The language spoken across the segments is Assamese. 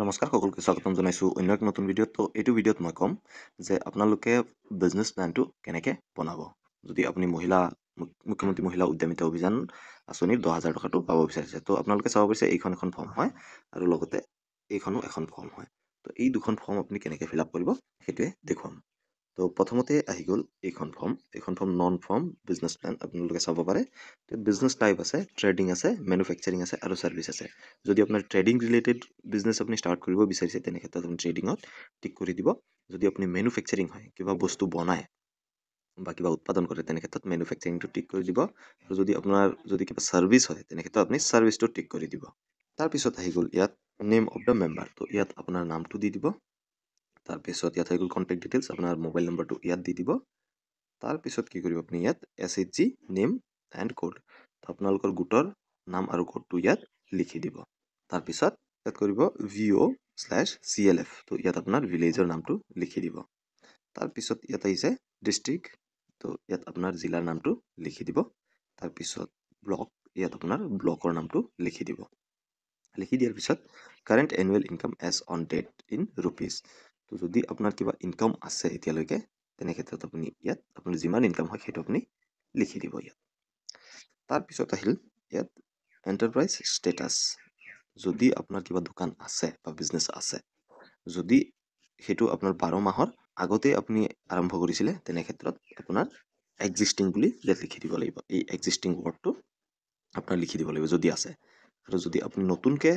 নমস্কাৰ সকলোকে স্বাগতম জনাইছোঁ অন্য এক নতুন ভিডিঅ'ত তো এইটো ভিডিঅ'ত মই ক'ম যে আপোনালোকে বিজনেছ প্লেনটো কেনেকৈ বনাব যদি আপুনি মহিলা মুখ্যমন্ত্ৰী মহিলা উদ্যমিতা অভিযান আঁচনিৰ দহ হাজাৰ টকাটো পাব বিচাৰিছে তো আপোনালোকে চাব পাৰিছে এইখন এখন ফৰ্ম হয় আৰু লগতে এইখনো এখন ফৰ্ম হয় তো এই দুখন ফৰ্ম আপুনি কেনেকৈ ফিল আপ কৰিব সেইটোৱে দেখুৱাম তো প্ৰথমতে আহি গ'ল এইখন ফৰ্ম এইখন form non farm business plan আপোনালোকে চাব পাৰে তো বিজনেছ টাইপ আছে ট্ৰেডিং আছে মেনুফেকচাৰিং আছে আৰু চাৰ্ভিচ আছে যদি আপোনাৰ ট্ৰেডিং ৰিলেটেড বিজনেছ আপুনি ষ্টাৰ্ট কৰিব বিচাৰিছে তেনেক্ষেত্ৰত আপুনি ট্ৰেডিঙত টিক কৰি দিব যদি আপুনি মেনুফেকচাৰিং হয় কিবা বস্তু বনায় বা কিবা উৎপাদন কৰে তেনেক্ষেত্ৰত ক্ষেত্ৰত টিক কৰি দিব আৰু যদি আপোনাৰ যদি কিবা ছাৰ্ভিচ হয় তেনেক্ষেত্ৰত আপুনি ছাৰ্ভিচটো টিক কৰি দিব তাৰপিছত আহি গ'ল ইয়াত নেম অফ দ্য মেম্বাৰ তো ইয়াত আপোনাৰ নামটো দি দিব তাৰপিছত ইয়াত হৈ গ'ল কণ্টেক্ট ডিটেইলছ আপোনাৰ মোবাইল নম্বৰটো ইয়াত দি দিব তাৰপিছত কি কৰিব আপুনি ইয়াত S H G name and code তো আপোনালোকৰ গোটৰ নাম আৰু কোডটো ইয়াত লিখি দিব তাৰপিছত ইয়াত কৰিব V O' slash C L F ত' ইয়াত আপোনাৰ ভিলেজৰ নামটো লিখি দিব তাৰপিছত ইয়াত আহিছে ডিষ্ট্ৰিক্ট ত' ইয়াত আপোনাৰ জিলাৰ নামটো লিখি দিব তাৰপিছত ব্লক ইয়াত আপোনাৰ ব্লকৰ নামটো লিখি দিব লিখি দিয়াৰ পিছত current annual income as on date in rupees তো যদি আপোনাৰ কিবা ইনকাম আছে এতিয়ালৈকে তেনেক্ষেত্ৰত আপুনি ইয়াত আপোনাৰ যিমান ইনকাম হয় সেইটো আপুনি লিখি দিব ইয়াত তাৰপিছত আহিল ইয়াত এণ্টাৰপ্ৰাইজ ষ্টেটাছ যদি আপোনাৰ কিবা দোকান আছে বা বিজনেছ আছে যদি সেইটো আপোনাৰ বাৰ মাহৰ আগতেই আপুনি আৰম্ভ কৰিছিলে তেনেক্ষেত্ৰত আপোনাৰ এক্সিষ্টিং বুলি ইয়াত লিখি দিব লাগিব এই এক্সিষ্টিং ৱৰ্ডটো আপোনাৰ লিখি দিব লাগিব যদি আছে আৰু যদি আপুনি নতুনকৈ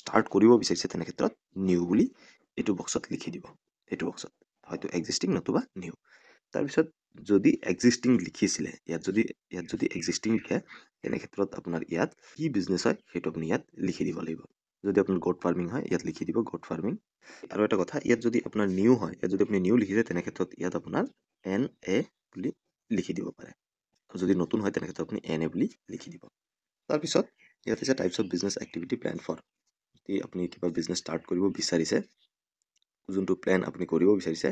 ষ্টাৰ্ট কৰিব বিচাৰিছে তেনেক্ষেত্ৰত নিউ বুলি এইটো বক্সত লিখি দিব এইটো বক্সত হয়তো এক্সিষ্টিং নতুবা নিউ তাৰপিছত যদি এক্সিষ্টিং লিখিছিলে ইয়াত যদি ইয়াত যদি এক্সিষ্টিং লিখে তেনেক্ষেত্ৰত আপোনাৰ ইয়াত কি বিজনেছ হয় সেইটো আপুনি ইয়াত লিখি দিব লাগিব যদি আপোনাৰ গোট ফাৰ্মিং হয় ইয়াত লিখি দিব গোট ফাৰ্মিং আৰু এটা কথা ইয়াত যদি আপোনাৰ নিউ হয় ইয়াত যদি আপুনি নিউ লিখিছে তেনেক্ষেত্ৰত ইয়াত আপোনাৰ এন এ বুলি লিখি দিব পাৰে আৰু যদি নতুন হয় তেনেক্ষেত্ৰত আপুনি এন এ বুলি লিখি দিব তাৰপিছত ইয়াত আছে types of business activity plan for যদি আপুনি কিবা বিজনেছ ষ্টাৰ্ট কৰিব বিচাৰিছে যোনটো প্লেন আপুনি কৰিব বিচাৰিছে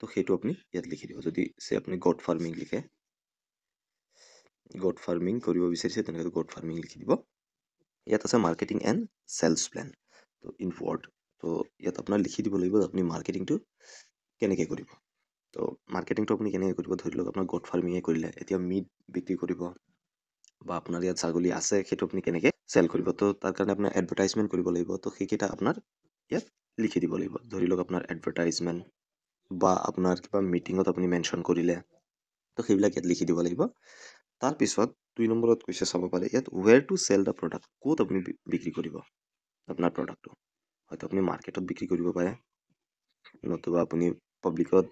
তো সেইটো আপুনি ইয়াত লিখি দিব যদি চে আপুনি গড ফাৰ্মিং লিখে গড ফাৰ্মিং কৰিব বিচাৰিছে তেনেকৈ গড ফাৰ্মিং লিখি দিব ইয়াত আছে মাৰ্কেটিং এণ্ড চেলছ প্লেন তো ফৰ্ড তো ইয়াত আপোনাৰ লিখি দিব লাগিব আপুনি মাৰ্কেটিংটো কেনেকৈ কৰিব তো মাৰ্কেটিংটো আপুনি কেনেকৈ কৰিব ধৰি লওক আপোনাৰ গড ফাৰ্মিঙে কৰিলে এতিয়া মিট বিক্ৰী কৰিব বা আপোনাৰ ইয়াত ছাগলী আছে সেইটো আপুনি কেনেকৈ চেল কৰিব তো তাৰ কাৰণে আপোনাৰ এডভাৰটাইজমেণ্ট কৰিব লাগিব তো সেইকেইটা আপোনাৰ ইয়াত লিখি দিব লাগিব ধৰি লওক আপোনাৰ এডভাৰটাইজমেণ্ট বা আপোনাৰ কিবা মিটিঙত আপুনি মেনশ্যন কৰিলে তো সেইবিলাক ইয়াত লিখি দিব লাগিব তাৰপিছত দুই নম্বৰত কৈছে চাব পাৰে ইয়াত where to sell the product ক'ত আপুনি বিক্ৰী কৰিব আপোনাৰ প্ৰডাক্টটো হয়তো আপুনি মাৰ্কেটত বিক্ৰী কৰিব পাৰে নতুবা আপুনি পাব্লিকত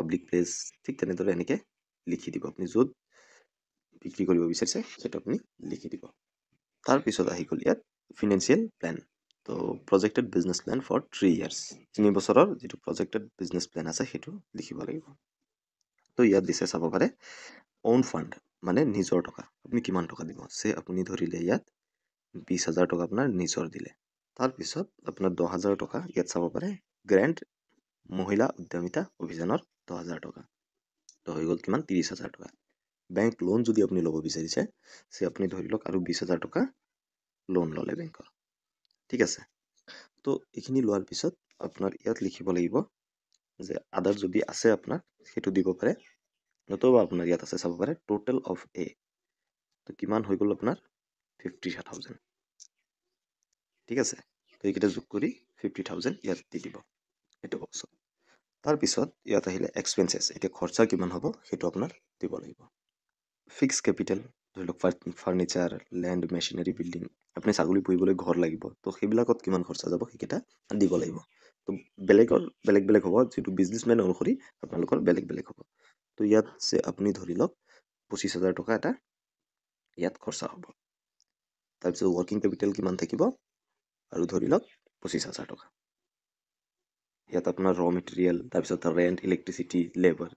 পাব্লিক প্লেচ ঠিক তেনেদৰে এনেকৈ লিখি দিব আপুনি য'ত বিক্ৰী কৰিব বিচাৰিছে সেইটো আপুনি লিখি দিব তাৰপিছত আহি গ'ল ইয়াত ফিনেন্সিয়েল প্লেন তো projected business plan for three years তিনি বছৰৰ যিটো প্ৰজেক্টেড বিজনেছ প্লেন আছে সেইটো লিখিব লাগিব তো ইয়াত দিছে চাব পাৰে অ'ন ফাণ্ড মানে নিজৰ টকা আপুনি কিমান টকা দিব চে আপুনি ধৰিলে ইয়াত বিছ হাজাৰ টকা আপোনাৰ নিজৰ দিলে তাৰপিছত আপোনাৰ দহ হাজাৰ টকা ইয়াত চাব পাৰে গ্ৰেণ্ড মহিলা উদ্যমিতা অভিযানৰ দহ হাজাৰ টকা তো হৈ গ'ল কিমান ত্ৰিছ হাজাৰ টকা বেংক লোন যদি আপুনি ল'ব বিচাৰিছে চে আপুনি ধৰি লওক আৰু বিছ হাজাৰ টকা লোন ল'লে বেংকৰ ঠিক আছে তো এইখিনি লোৱাৰ পিছত আপোনাৰ ইয়াত লিখিব লাগিব যে আদাৰ যদি আছে আপোনাৰ সেইটো দিব পাৰে নতুবা আপোনাৰ ইয়াত আছে চাব পাৰে টোটেল অফ এ তো কিমান হৈ গ'ল আপোনাৰ ফিফটি থাউজেণ্ড ঠিক আছে তো এইকেইটা যোগ কৰি ফিফটি থাউজেণ্ড ইয়াত দি দিব সেইটো বক্সত তাৰপিছত ইয়াত আহিলে এক্সপেঞ্চেছ এতিয়া খৰচা কিমান হ'ব সেইটো আপোনাৰ দিব লাগিব ফিক্স কেপিটেল ধৰি লওক ফাৰ্নিচাৰ লেণ্ড মেচিনাৰী বিল্ডিং আপুনি ছাগলী পুহিবলৈ ঘৰ লাগিব তো সেইবিলাকত কিমান খৰচা যাব সেইকেইটা দিব লাগিব তো বেলেগৰ বেলেগ বেলেগ হ'ব যিটো বিজনেছমেন অনুসৰি আপোনালোকৰ বেলেগ বেলেগ হ'ব তো ইয়াত আপুনি ধৰি লওক পঁচিছ হাজাৰ টকা এটা ইয়াত খৰচা হ'ব তাৰপিছত ৱৰ্কিং কেপিটেল কিমান থাকিব আৰু ধৰি লওক পঁচিছ হাজাৰ টকা ইয়াত আপোনাৰ ৰ মেটেৰিয়েল তাৰপিছত ৰেণ্ট ইলেক্ট্ৰিচিটি লেবাৰ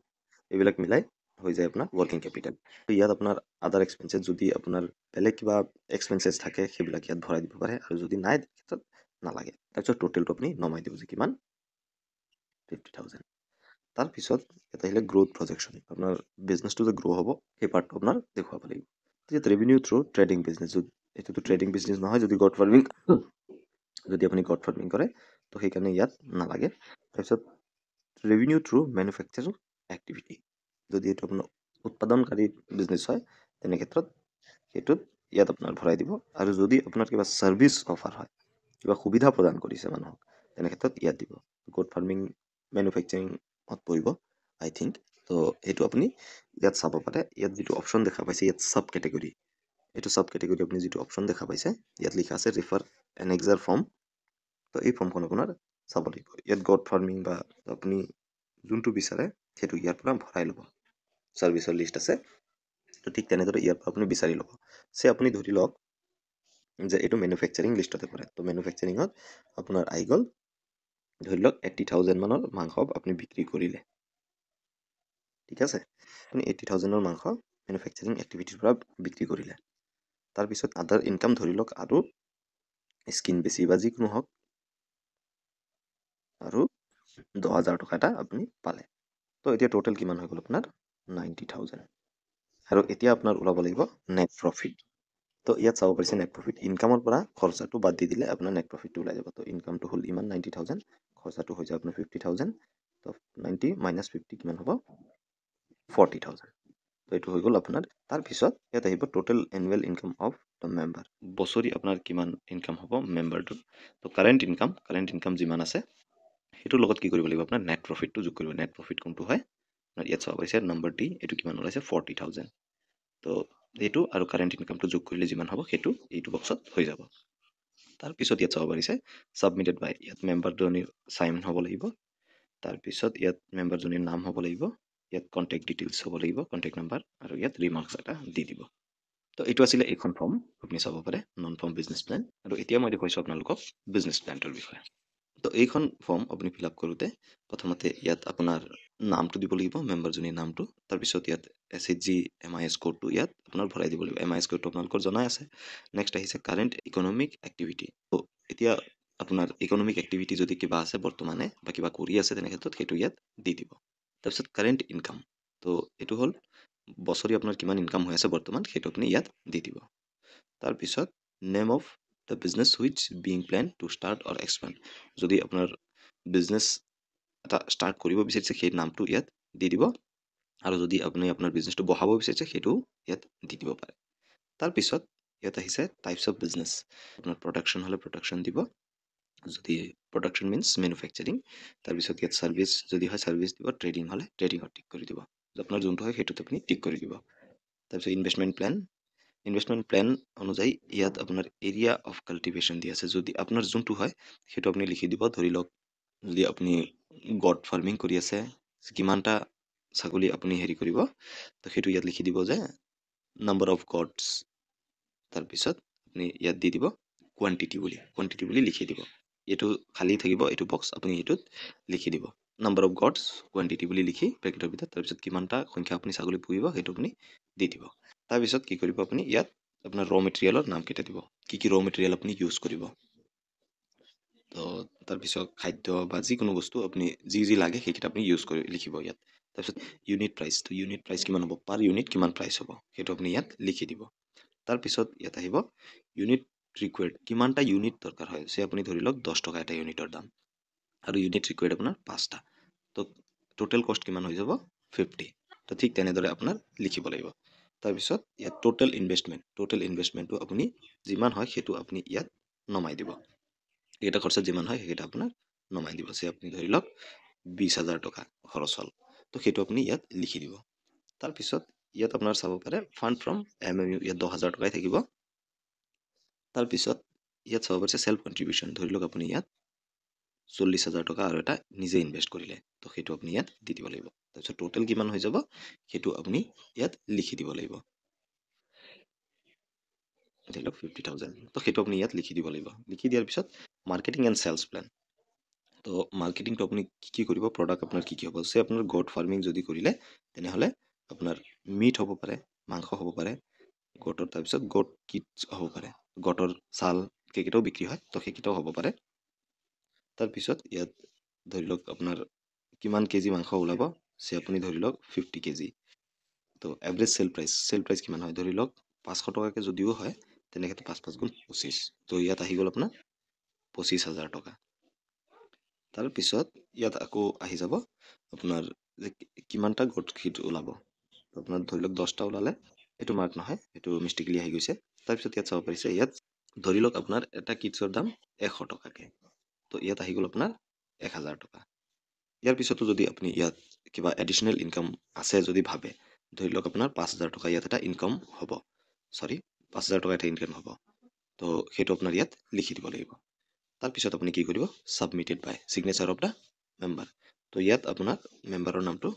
এইবিলাক মিলাই হৈ যায় আপোনাৰ ৱৰ্কিং কেপিটেল ইয়াত আপোনাৰ আদাৰ এক্সপেঞ্চেছ যদি আপোনাৰ বেলেগ কিবা এক্সপেঞ্চেছ থাকে সেইবিলাক ইয়াত ভৰাই দিব পাৰে আৰু যদি নাই ক্ষেত্ৰত নালাগে তাৰপিছত টোটেলটো আপুনি নমাই দিব যে কিমান ফিফটি থাউজেণ্ড তাৰপিছত এটা আহিলে গ্ৰ'থ প্ৰজেকশ্যন আপোনাৰ বিজনেছটো যে গ্ৰ' হ'ব সেই পাৰ্টটো আপোনাৰ দেখুৱাব লাগিব যে ৰেভিনিউ থ্ৰু ট্ৰেডিং বিজনেছ এইটোতো ট্ৰেডিং বিজনেছ নহয় যদি গড ফাৰ্মিং যদি আপুনি গড ফাৰ্মিং কৰে তো সেইকাৰণে ইয়াত নালাগে তাৰপিছত ৰেভিনিউ থ্ৰু মেনুফেকচাৰিং এক্টিভিটি যদি এইটো আপোনাৰ উৎপাদনকাৰী বিজনেছ হয় তেনে ক্ষেত্ৰত সেইটোত ইয়াত আপোনাৰ ভৰাই দিব আৰু যদি আপোনাৰ কিবা ছাৰ্ভিচ অফাৰ হয় কিবা সুবিধা প্ৰদান কৰিছে মানুহক তেনে ক্ষেত্ৰত ইয়াত দিব গুড ফাৰ্মিং মেনুফেকচাৰিঙত পৰিব আই থিংক তো সেইটো আপুনি ইয়াত চাব পাৰে ইয়াত যিটো অপশ্যন দেখা পাইছে ইয়াত চাব কেটেগৰী এইটো চাব কেটেগৰী আপুনি যিটো অপশ্যন দেখা পাইছে ইয়াত লিখা আছে ৰিফাৰ এন এক্সাৰ ফৰ্ম তো এই ফৰ্মখন আপোনাৰ চাব লাগিব ইয়াত গড ফাৰ্মিং বা আপুনি যোনটো বিচাৰে সেইটো ইয়াৰ পৰা ভৰাই ল'ব চাৰ্ভিছৰ লিষ্ট আছে তো ঠিক তেনেদৰে ইয়াৰ পৰা আপুনি বিচাৰি ল'ব চে আপুনি ধৰি লওক যে এইটো মেনুফেকচাৰিং লিষ্টতে পৰে তো মেনুফেকচাৰিঙত আপোনাৰ আহি গ'ল ধৰি লওক এইটি থাউজেণ্ডমানৰ মাংস আপুনি বিক্ৰী কৰিলে ঠিক আছে আপুনি এইটি থাউজেণ্ডৰ মাংস মেনুফেকচাৰিং এক্টিভিটিৰ পৰা বিক্ৰী কৰিলে তাৰপিছত আদাৰ ইনকাম ধৰি লওক আৰু স্কিন বেছি বা যিকোনো হওক আৰু দহ হাজাৰ টকা এটা আপুনি পালে তো এতিয়া টোটেল কিমান হৈ গ'ল আপোনাৰ নাইণ্টি থাউজেণ্ড আৰু এতিয়া আপোনাৰ ওলাব লাগিব নেট প্ৰফিট তো ইয়াত চাব পাৰিছে নেট প্ৰফিট ইনকামৰ পৰা খৰচাটো বাদ দি দিলে আপোনাৰ নেট প্ৰফিটটো ওলাই যাব তো ইনকামটো হ'ল ইমান নাইণ্টি থাউজেণ্ড খৰচাটো হৈ যাব আপোনাৰ ফিফটি থাউজেণ্ড তো নাইণ্টি মাইনাছ ফিফটি কিমান হ'ব ফৰ্টি থাউজেণ্ড তো এইটো হৈ গ'ল আপোনাৰ তাৰপিছত ইয়াত আহিব total annual income of the member বছৰি আপোনাৰ কিমান ইনকাম হ'ব মেম্বাৰটোত তো কাৰেণ্ট ইনকাম কাৰেণ্ট ইনকাম যিমান আছে সেইটোৰ লগত কি কৰিব লাগিব আপোনাৰ নেট প্ৰফিটটো যোগ কৰিব নেট প্ৰফিট কোনটো হয় আপোনাৰ ইয়াত চাব পাৰিছে নম্বৰ ডি এইটো কিমান ওলাইছে ফৰ্টি থাউজেণ্ড তো এইটো আৰু কাৰেণ্ট ইনকামটো যোগ কৰিলে যিমান হ'ব সেইটো এইটো বক্সত হৈ যাব তাৰপিছত ইয়াত চাব পাৰিছে ছাবমিটেড বাই ইয়াত মেম্বাৰজনীৰ চাইন হ'ব লাগিব তাৰপিছত ইয়াত মেম্বাৰজনীৰ নাম হ'ব লাগিব ইয়াত কণ্টেক্ট ডিটেইলছ হ'ব লাগিব কণ্টেক্ট নাম্বাৰ আৰু ইয়াত ৰিমাৰ্কছ এটা দি দিব তো এইটো আছিলে এইখন ফৰ্ম আপুনি চাব পাৰে নন ফৰ্ম বিজনেছ প্লেন আৰু এতিয়া মই দেখুৱাইছোঁ আপোনালোকক বিজনেছ প্লেনটোৰ বিষয়ে তো এইখন ফৰ্ম আপুনি ফিল আপ কৰোঁতে প্ৰথমতে ইয়াত আপোনাৰ নামটো দিব লাগিব মেম্বাৰজনীৰ নামটো তাৰপিছত ইয়াত S H G M I S কোডটো ইয়াত আপোনাৰ ভৰাই দিব লাগিব এম আই এছ কোডটো আপোনালোকৰ জনাই আছে নেক্সট আহিছে কাৰেণ্ট ইকনমিক এক্টিভিটি ত' এতিয়া আপোনাৰ ইকনমিক এক্টিভিটি যদি কিবা আছে বৰ্তমানে বা কিবা কৰি আছে তেনে ক্ষেত্ৰত সেইটো ইয়াত দি দিব তাৰপিছত কাৰেণ্ট ইনকাম ত' এইটো হ'ল বছৰি আপোনাৰ কিমান ইনকাম হৈ আছে বৰ্তমান সেইটো আপুনি ইয়াত দি দিব তাৰপিছত name of the business which being plan to start or expand যদি আপোনাৰ বিজনেছ এটা ষ্টাৰ্ট কৰিব বিচাৰিছে সেই নামটো ইয়াত দি দিব আৰু যদি আপুনি আপোনাৰ বিজনেছটো বঢ়াব বিচাৰিছে সেইটো ইয়াত দি দিব পাৰে তাৰপিছত ইয়াত আহিছে টাইপছ অফ বিজনেছ আপোনাৰ প্ৰডাকশ্যন হ'লে প্ৰডাকশ্যন দিব যদি প্ৰডাকশ্যন মিনছ মেনুফেকচাৰিং তাৰপিছত ইয়াত ছাৰ্ভিচ যদি হয় ছাৰ্ভিচ দিব ট্ৰেডিং হ'লে ট্ৰেডিঙত টিক কৰি দিব আপোনাৰ যোনটো হয় সেইটোত আপুনি টিক কৰি দিব তাৰপিছত ইনভেষ্টমেণ্ট প্লেন ইনভেষ্টমেণ্ট প্লেন অনুযায়ী ইয়াত আপোনাৰ এৰিয়া অফ কাল্টিভেশ্যন দি আছে যদি আপোনাৰ যোনটো হয় সেইটো আপুনি লিখি দিব ধৰি লওক যদি আপুনি গড ফাৰ্মিং কৰি আছে কিমানটা ছাগলী আপুনি হেৰি কৰিব তো সেইটো ইয়াত লিখি দিব যে নাম্বাৰ অফ গডছ তাৰপিছত আপুনি ইয়াত দি দিব কোৱান্টিটি বুলি কোৱান্টিটি বুলি লিখি দিব এইটো খালী থাকিব এইটো বক্স আপুনি সেইটোত লিখি দিব নাম্বাৰ অফ গডছ কোৱান্টিটি বুলি লিখি পেকেটৰ ভিতৰত তাৰপিছত কিমানটা সংখ্যা আপুনি ছাগলী পুহিব সেইটো আপুনি দি দিব তাৰপিছত কি কৰিব আপুনি ইয়াত আপোনাৰ ৰ মেটেৰিয়েলৰ নামকেইটা দিব কি কি ৰ মেটেৰিয়েল আপুনি ইউজ কৰিব তো তাৰপিছত খাদ্য বা যিকোনো বস্তু আপুনি যি যি লাগে সেইকেইটা আপুনি ইউজ কৰি লিখিব ইয়াত তাৰপিছত ইউনিট প্ৰাইচ তো ইউনিট প্ৰাইচ কিমান হ'ব পাৰ ইউনিট কিমান প্ৰাইচ হ'ব সেইটো আপুনি ইয়াত লিখি দিব তাৰপিছত ইয়াত আহিব ইউনিট ৰিকুৱেড কিমানটা ইউনিট দৰকাৰ হয় চে আপুনি ধৰি লওক দহ টকা এটা ইউনিটৰ দাম আৰু ইউনিট ৰিকুৱেড আপোনাৰ পাঁচটা তো টোটেল কষ্ট কিমান হৈ যাব ফিফটি তো ঠিক তেনেদৰে আপোনাৰ লিখিব লাগিব তাৰপিছত ইয়াত টোটেল ইনভেষ্টমেণ্ট টোটেল ইনভেষ্টমেণ্টটো আপুনি যিমান হয় সেইটো আপুনি ইয়াত নমাই দিব এইকেইটা খৰচা যিমান হয় সেইকেইটা আপোনাক নমাই দিব যে আপুনি ধৰি লওক বিছ হাজাৰ টকা খৰচ হ'ল তো সেইটো আপুনি ইয়াত লিখি দিব তাৰপিছত ইয়াত আপোনাৰ চাব পাৰে fund from M M U ইয়াত দহ হাজাৰ টকাই থাকিব তাৰপিছত ইয়াত চাব পাৰিছে চেল্ফ কণ্ট্ৰিবিউশ্যন ধৰি লওক আপুনি ইয়াত চল্লিছ হাজাৰ টকা আৰু এটা নিজে ইনভেষ্ট কৰিলে তো সেইটো আপুনি ইয়াত দি দিব লাগিব তাৰপিছত টোটেল কিমান হৈ যাব সেইটো আপুনি ইয়াত লিখি দিব লাগিব ধৰি লওক ফিফটি থাউজেণ্ড ত' সেইটো আপুনি ইয়াত লিখি দিব লাগিব লিখি দিয়াৰ পিছত মাৰ্কেটিং এণ্ড চেলছ প্লেন ত' মাৰ্কেটিংটো আপুনি কি কি কৰিব প্ৰডাক্ট আপোনাৰ কি কি হ'ব যে আপোনাৰ গোট ফাৰ্মিং যদি কৰিলে তেনেহ'লে আপোনাৰ মিট হ'ব পাৰে মাংস হ'ব পাৰে গোটৰ তাৰপিছত গোট কিটছ হ'ব পাৰে গটৰ ছাল কেইকেইটাও বিক্ৰী হয় ত' সেইকেইটাও হ'ব পাৰে তাৰপিছত ইয়াত ধৰি লওক আপোনাৰ কিমান কেজি মাংস ওলাব চে আপুনি ধৰি লওক ফিফটি কেজি ত' average sale price sale price কিমান হয় ধৰি লওক পাঁচশ টকাকৈ যদিও হয় তেনেকৈ পাঁচ পাঁচ গুণ পঁচিছ তো ইয়াত আহি গ'ল আপোনাৰ পঁচিছ হাজাৰ টকা তাৰপিছত ইয়াত আকৌ আহি যাব আপোনাৰ যে কিমানটা গ্ৰ'থ শীট ওলাব আপোনাৰ ধৰি লওক দহটা ওলালে এইটো মাৰ্ক নহয় সেইটো মিষ্টেকলি আহি গৈছে তাৰপিছত ইয়াত চাব পাৰিছে ইয়াত ধৰি লওক আপোনাৰ এটা কিটছৰ দাম এশ টকাকৈ তো ইয়াত আহি গ'ল আপোনাৰ এক হাজাৰ টকা ইয়াৰ পিছতো যদি আপুনি ইয়াত কিবা এডিশ্যনেল ইনকাম আছে যদি ভাবে ধৰি লওক আপোনাৰ পাঁচ হাজাৰ টকা ইয়াত এটা ইনকাম হ'ব চৰি পাঁচ হাজাৰ টকা এটা ইনকাম হ'ব তো সেইটো আপোনাৰ ইয়াত লিখি দিব লাগিব তাৰপিছত আপুনি কি কৰিব submitted by signature of the member তো ইয়াত আপোনাৰ মেম্বাৰৰ নামটো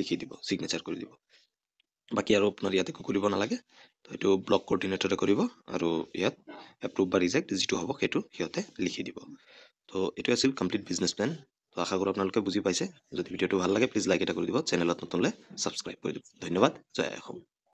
লিখি দিব ছিগনেচাৰ কৰি দিব বাকী আৰু আপোনাৰ ইয়াত একো কৰিব নালাগে তো সেইটো ব্লক কৰ্ডিনেটৰে কৰিব আৰু ইয়াত এপ্ৰুভ বা ৰিজেক্ট যিটো হ'ব সেইটো সিহঁতে লিখি দিব তো এইটো আছিল কমপ্লিট বিজনেছ প্লেন তো আশা কৰোঁ আপোনালোকে বুজি পাইছে যদি ভিডিঅ'টো ভাল লাগে প্লিজ লাইক এটা কৰি দিব চেনেলত নতুনলৈ ছাবস্ক্ৰাইব কৰি দিব ধন্যবাদ জয় অসম